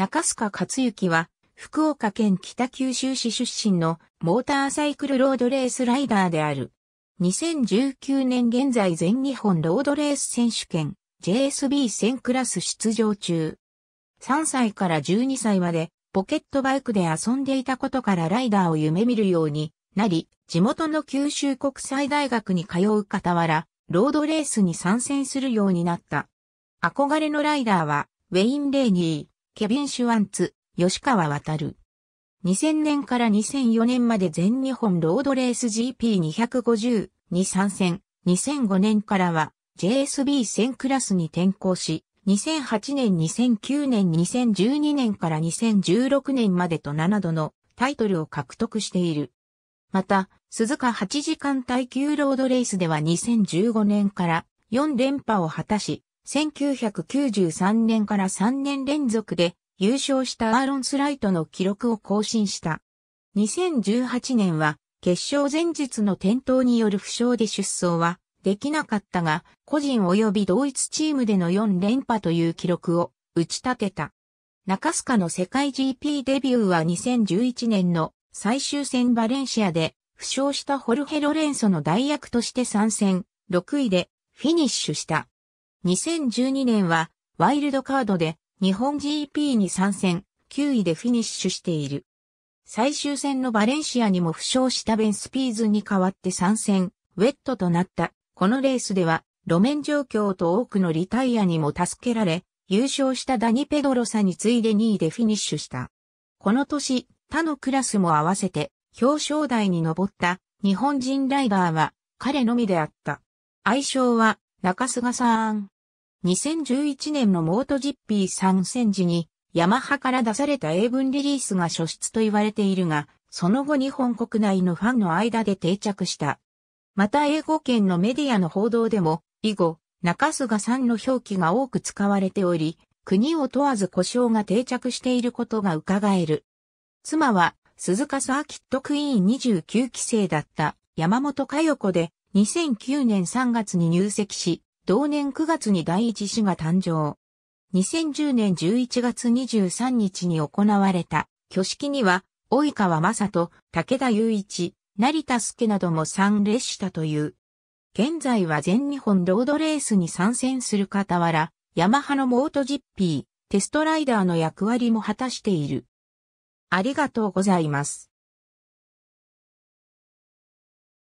中須賀克幸は、福岡県北九州市出身のモーターサイクルロードレースライダーである。2019年現在全日本ロードレース選手権 JSB 1000クラス出場中。3歳から12歳までポケットバイクで遊んでいたことからライダーを夢見るようになり、地元の九州国際大学に通う傍ら、ロードレースに参戦するようになった。憧れのライダーは、ウェイン・レーニー、ケビン・シュワンツ、吉川渡。2000年から2004年まで全日本ロードレース GP250 に参戦。2005年からは JSB1000 クラスに転向し、2008年、2009年、2012年から2016年までと7度のタイトルを獲得している。また、鈴鹿8時間耐久ロードレースでは2015年から4連覇を果たし、1993年から3年連続で優勝したアーロン・スライトの記録を更新した。2018年は決勝前日の転倒による負傷で出走はできなかったが、個人及び同一チームでの4連覇という記録を打ち立てた。中須賀の世界 GP デビューは2011年の最終戦バレンシアで負傷したホルヘロレンソの代役として参戦、6位でフィニッシュした。2012年はワイルドカードで日本 GP に参戦、9位でフィニッシュしている。最終戦のバレンシアにも負傷したベンスピーズに代わって参戦、ウェットとなった。このレースでは、路面状況と多くのリタイアにも助けられ、優勝したダニ・ペドロサに次いで2位でフィニッシュした。この年、他のクラスも合わせて、表彰台に上った日本人ライダーは彼のみであった。愛称は中須賀さん。2011年のモートジッピー参戦時に、ヤマハから出された英文リリースが初出と言われているが、その後日本国内のファンの間で定着した。また英語圏のメディアの報道でも、以後、中須賀さんの表記が多く使われており、国を問わず故障が定着していることが伺える。妻は、鈴鹿サーキットクイーン29期生だった山本佳代子で、2009年3月に入籍し、同年9月に第一子が誕生。2010年11月23日に行われた挙式には、及川正人、武田雄一、成田助なども参列したという。現在は全日本ロードレースに参戦する傍ら、ヤマハのモートジッピー、テストライダーの役割も果たしている。ありがとうございます。